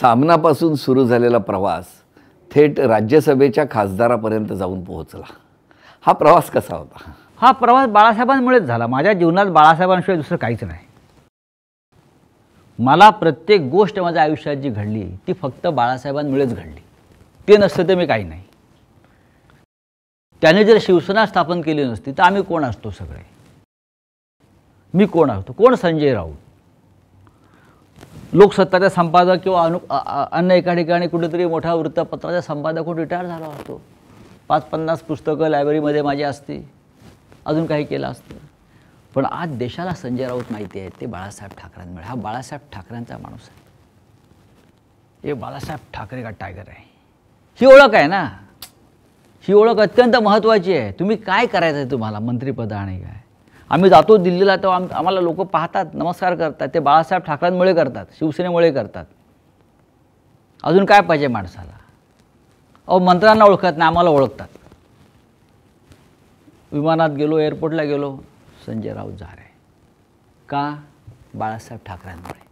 सामनापासून सुरू झालेला प्रवास थेट राज्यसभेच्या खासदारापर्यंत जाऊन पोहोचला हा प्रवास कसा होता हा प्रवास बाळासाहेबांमुळेच झाला माझ्या जीवनात बाळासाहेबांशिवाय दुसरं काहीच नाही मला प्रत्येक गोष्ट माझ्या आयुष्यात जी घडली ती फक्त बाळासाहेबांमुळेच घडली ते नसतं ते मी काही नाही त्याने जर शिवसेना स्थापन केली नसती तर आम्ही कोण असतो सगळे मी कोण असतो कोण संजय राऊत लोकसत्ताचा संपादक किंवा अनु अन्य एका ठिकाणी कुठेतरी मोठ्या वृत्तपत्राचा संपादक रिटायर झाला असतो पाच पन्नास पुस्तकं लायब्ररीमध्ये माझी असती अजून काही केलं असतं पण आज देशाला संजय राऊत माहिती आहे ते बाळासाहेब ठाकरेंमुळे हा बाळासाहेब ठाकरेंचा माणूस आहे हे बाळासाहेब ठाकरे का टायगर आहे ही ओळख आहे ना ही ओळख अत्यंत महत्त्वाची आहे तुम्ही काय करायचं आहे तुम्हाला मंत्रिपद आणि काय आम्ही जातो दिल्लीला तेव्हा आम आम्हाला लोक पाहतात नमस्कार करतात ते बाळासाहेब ठाकरेंमुळे करतात शिवसेनेमुळे करतात अजून काय पाहिजे माणसाला अहो मंत्र्यांना ओळखत नाही आम्हाला ओळखतात विमानात गेलो एअरपोर्टला गेलो संजय राऊत झारे का बाळासाहेब ठाकरेंमुळे